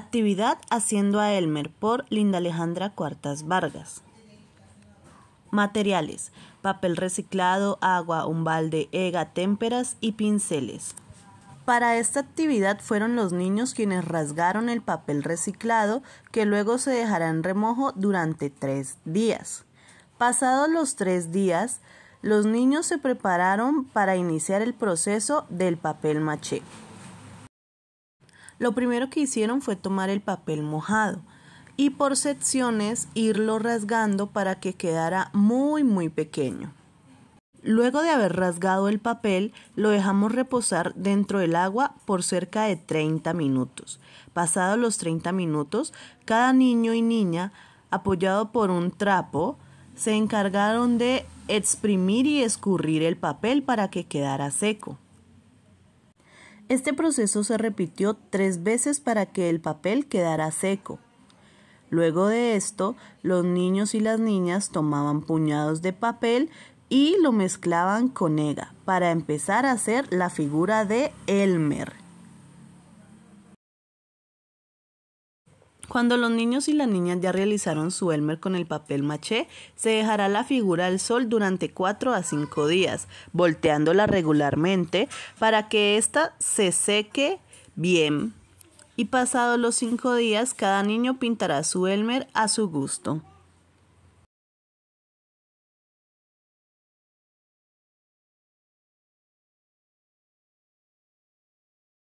Actividad Haciendo a Elmer por Linda Alejandra Cuartas Vargas. Materiales: papel reciclado, agua, un balde, ega, témperas y pinceles. Para esta actividad fueron los niños quienes rasgaron el papel reciclado que luego se dejará en remojo durante tres días. Pasados los tres días, los niños se prepararon para iniciar el proceso del papel maché. Lo primero que hicieron fue tomar el papel mojado y por secciones irlo rasgando para que quedara muy muy pequeño. Luego de haber rasgado el papel, lo dejamos reposar dentro del agua por cerca de 30 minutos. Pasados los 30 minutos, cada niño y niña, apoyado por un trapo, se encargaron de exprimir y escurrir el papel para que quedara seco. Este proceso se repitió tres veces para que el papel quedara seco. Luego de esto, los niños y las niñas tomaban puñados de papel y lo mezclaban con ega para empezar a hacer la figura de Elmer. Cuando los niños y las niñas ya realizaron su Elmer con el papel maché, se dejará la figura al sol durante 4 a 5 días, volteándola regularmente para que ésta se seque bien. Y pasados los 5 días, cada niño pintará su Elmer a su gusto.